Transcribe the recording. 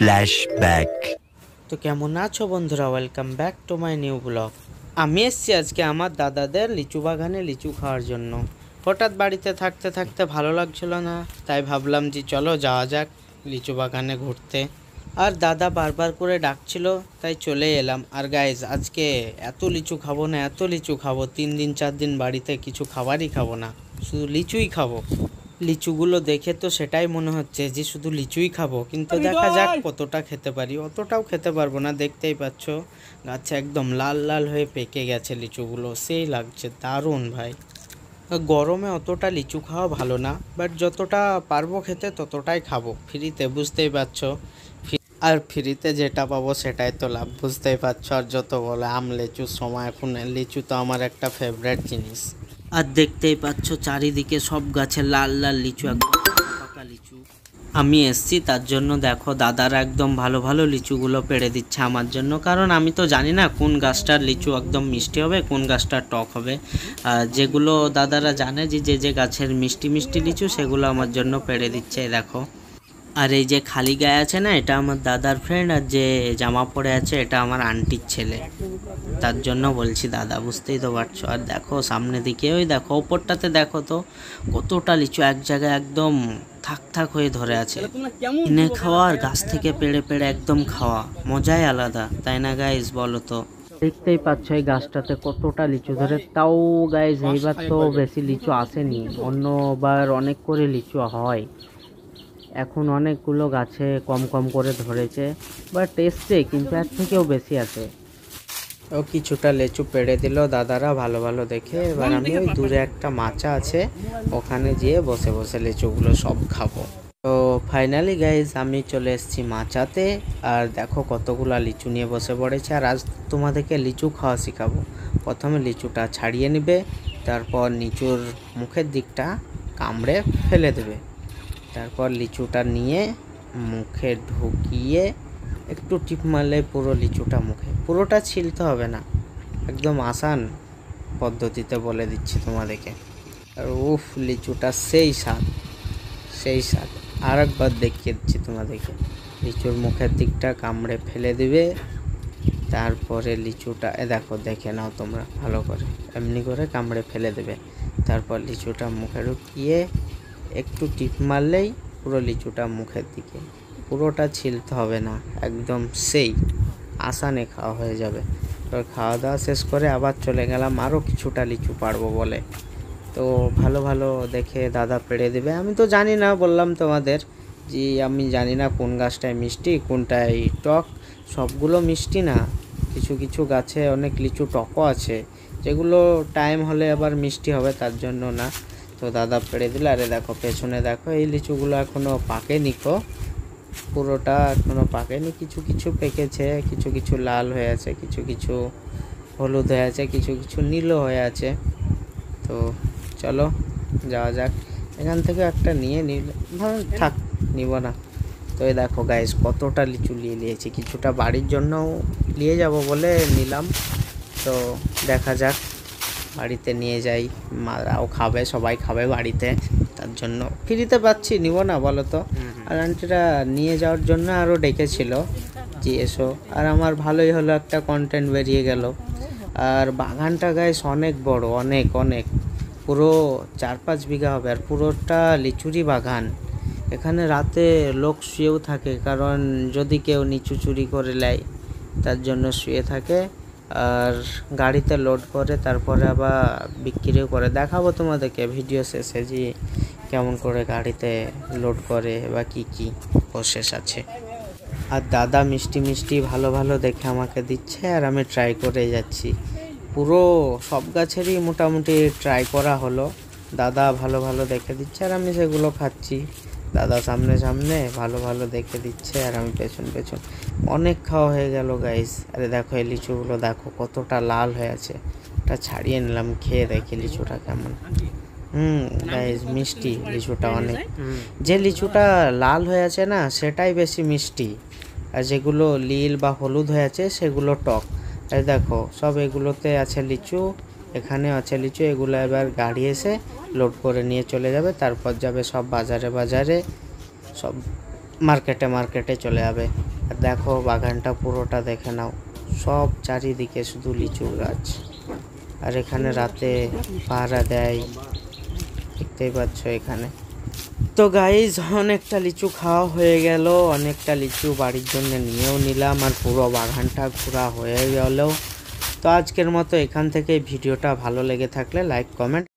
flashback তো কেমন আছো বন্ধুরা welcome back to my new blog আমি এসছি আজকে আমার দাদাদের লিচু বাগানে লিচু খাওয়ার জন্য হঠাৎ বাড়িতে থাকতে থাকতে ভালো লাগছিল না তাই ভাবলাম যে চলো যাওয়া যাক লিচু বাগানে ঘুরতে আর দাদা বারবার করে ডাকছিল তাই চলে এলাম আর গাইজ আজকে এত লিচু খাবো না এত লিচু খাবো তিন দিন চার দিন বাড়িতে কিছু খাবারই খাবো না শুধু লিচুই খাবো লিচুগুলো দেখে তো সেটাই মনে হচ্ছে যে শুধু লিচুই খাবো কিন্তু দেখা যাক কতটা খেতে পারি অতটাও খেতে পারবো না দেখতেই পাচ্ছ গাছে একদম লাল লাল হয়ে পেকে গেছে লিচুগুলো সেই লাগছে দারুণ ভাই গরমে অতটা লিচু খাওয়া ভালো না বাট যতটা পারবো খেতে ততটাই খাবো ফ্রিতে বুঝতেই পারছো আর ফ্রিতে যেটা পাবো সেটাই তো লাভ বুঝতেই পারছো আর যত বলে আম লিচু সময় এখন লিচু তো আমার একটা ফেভারেট জিনিস আর দেখতেই পাচ্ছ চারিদিকে সব গাছে লাল লাল লিচু একদম পাকা লিচু আমি এসছি তার জন্য দেখো দাদারা একদম ভালো ভালো লিচুগুলো পেড়ে দিচ্ছে আমার জন্য কারণ আমি তো জানি না কোন গাছটার লিচু একদম মিষ্টি হবে কোন গাছটার টক হবে যেগুলো দাদারা জানে যে যে গাছের মিষ্টি মিষ্টি লিচু সেগুলো আমার জন্য পেড়ে দিচ্ছে দেখো আর এই যে খালি গায়ে আছে না এটা আমার দাদার ফ্রেন্ড আর যে জামা পরে আছে এটা আমার আন্টির ছেলে তার জন্য বলছি দাদা বুঝতেই তো পারছো আর দেখো সামনে দিকে ওই দেখো ওপরটাতে দেখো তো কতটা লিচু এক জায়গায় একদম থাক থাক হয়ে ধরে আছে কিনে খাওয়া আর গাছ থেকে পেড়ে পেড়ে একদম খাওয়া মজাই আলাদা তাই না গাইজ বলো তো দেখতেই পাচ্ছ এই গাছটাতে কতটা লিচু ধরে তাও গাইজ এইবার তো বেশি লিচু আসেনি অন্যবার অনেক করে লিচু হয় এখন অনেকগুলো গাছে কম কম করে ধরেছে বা টেস্টে কিন্তু এর থেকেও বেশি আছে ও কিছুটা লেচু পেড়ে দিল দাদারা ভালো ভালো দেখে এবার আমি ওই দূরে একটা মাচা আছে ওখানে যেয়ে বসে বসে লেচুগুলো সব খাবো তো ফাইনালি গাইজ আমি চলে এসেছি মাচাতে আর দেখো কতগুলো লিচু নিয়ে বসে পড়েছে আর আজ তোমাদেরকে লিচু খাওয়া শেখাবো প্রথমে লিচুটা ছাড়িয়ে নেবে তারপর নিচুর মুখের দিকটা কামড়ে ফেলে দেবে তারপর লিচুটা নিয়ে মুখে ঢুকিয়ে একটু টিপ মারলে পুরো লিচুটা মুখে পুরোটা ছিলতে হবে না একদম আসান পদ্ধতিতে বলে দিচ্ছি তোমাদেরকে আর উফ লিচুটা সেই স্বাদ সেই স্বাদ আর একবার দেখিয়ে দিচ্ছি তোমাদেরকে লিচুর মুখের দিকটা কামড়ে ফেলে দিবে তারপরে লিচুটা এ দেখো দেখে নাও তোমরা ভালো করে এমনি করে কামড়ে ফেলে দেবে তারপর লিচুটা মুখে ঢুকিয়ে একটু টিপ মারলেই পুরো লিচুটা মুখের দিকে পুরোটা ছিলতে হবে না একদম সেই আসানে খাওয়া হয়ে যাবে তো খাওয়া দাওয়া শেষ করে আবার চলে গেলাম আরও কিছুটা লিচু পারবো বলে তো ভালো ভালো দেখে দাদা পেড়ে দেবে আমি তো জানি না বললাম তোমাদের যে আমি জানি না কোন গাছটায় মিষ্টি কোনটায় টক সবগুলো মিষ্টি না কিছু কিছু গাছে অনেক লিচু টকও আছে যেগুলো টাইম হলে আবার মিষ্টি হবে তার জন্য না তো দাদা পেড়ে দিল আরে দেখো পেছনে দেখো এই লিচুগুলো এখনও পাকেনি কো পুরোটা এখনও পাকেনি কিছু কিছু পেকেছে কিছু কিছু লাল হয়ে আছে কিছু কিছু হলুদ হয়ে আছে কিছু কিছু নীলও হয়ে আছে তো চলো যাওয়া যাক এখান থেকে একটা নিয়ে নিল থাক নিব না তো এই দেখো গাইস কতটা লিচু নিয়ে নিয়েছি কিছুটা বাড়ির জন্যও নিয়ে যাব বলে নিলাম তো দেখা যাক বাড়িতে নিয়ে যাই মারাও খাবে সবাই খাবে বাড়িতে তার জন্য ফ্রিতে পাচ্ছি নিব না বলো তো আর আন্টিরা নিয়ে যাওয়ার জন্য আরও ডেকেছিল যে এসো আর আমার ভালোই হলো একটা কন্টেন্ট বেরিয়ে গেল আর বাগানটা গায়ে অনেক বড় অনেক অনেক পুরো চার পাঁচ বিঘা হবে আর পুরোটা লিচুরি বাগান এখানে রাতে লোক শুয়েও থাকে কারণ যদি কেউ নিচু চুরি করে নেয় তার জন্য শুয়ে থাকে আর গাড়িতে লোড করে তারপরে আবার বিক্রিও করে দেখাবো তোমাদেরকে ভিডিও শেষে যে কেমন করে গাড়িতে লোড করে বা কি কি প্রসেস আছে আর দাদা মিষ্টি মিষ্টি ভালো ভালো দেখে আমাকে দিচ্ছে আর আমি ট্রাই করে যাচ্ছি পুরো সব গাছেরই মোটামুটি ট্রাই করা হলো দাদা ভালো ভালো দেখে দিচ্ছে আর আমি সেগুলো খাচ্ছি দাদা সামনে সামনে ভালো ভালো দেখে দিচ্ছে আর আমি পেছন পেছন অনেক খাওয়া হয়ে গেল গাইস আরে দেখো এই লিচুগুলো দেখো কতটা লাল হয়ে আছে এটা ছাড়িয়ে নিলাম খেয়ে দেখি লিচুটা কেমন হুম গাইস মিষ্টি লিচুটা অনেক যে লিচুটা লাল হয়ে আছে না সেটাই বেশি মিষ্টি আর যেগুলো লীল বা হলুদ হয়ে আছে সেগুলো টক দেখো সব এগুলোতে আছে লিচু এখানে আছে লিচু এগুলো এবার গাড়ি এসে লোড করে নিয়ে চলে যাবে তারপর যাবে সব বাজারে বাজারে সব মার্কেটে মার্কেটে চলে যাবে আর দেখো বাগানটা পুরোটা দেখে নাও সব চারিদিকে শুধু লিচু গাছ আর এখানে রাতে পাহারা দেয় দেখতেই পাচ্ছ এখানে তো গাইজ অনেকটা লিচু খাওয়া হয়ে গেল অনেকটা লিচু বাড়ির জন্য নিয়েও নিলাম আর পুরো বাগানটা ঘোরা হয়ে গেলেও তো আজকের মতো এখান থেকে ভিডিওটা ভালো লেগে থাকলে লাইক কমেন্ট